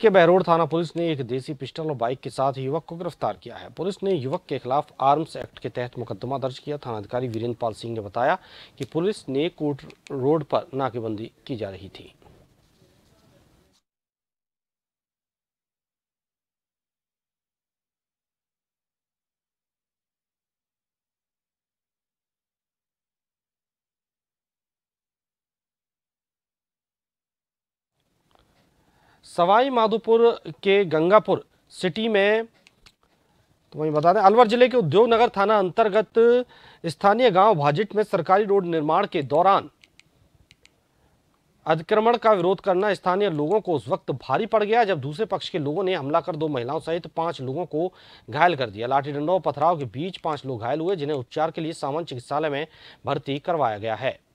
के बहरोड थाना पुलिस ने एक देसी पिस्टल और बाइक के साथ युवक को गिरफ्तार किया है पुलिस ने युवक के खिलाफ आर्म्स एक्ट के तहत मुकदमा दर्ज किया थाना अधिकारी वीरेंद्र पाल सिंह ने बताया कि पुलिस ने कोट रोड पर नाकेबंदी की जा रही थी सवाई माधोपुर के गंगापुर सिटी में तो वहीं बता दें अलवर जिले के उद्योग नगर थाना अंतर्गत स्थानीय गांव भाजिट में सरकारी रोड निर्माण के दौरान अतिक्रमण का विरोध करना स्थानीय लोगों को उस वक्त भारी पड़ गया जब दूसरे पक्ष के लोगों ने हमला कर दो महिलाओं सहित पांच लोगों को घायल कर दिया लाठी डंडों और पथराव के बीच पांच लोग घायल हुए जिन्हें उपचार के लिए सामान्य चिकित्सालय में भर्ती करवाया गया है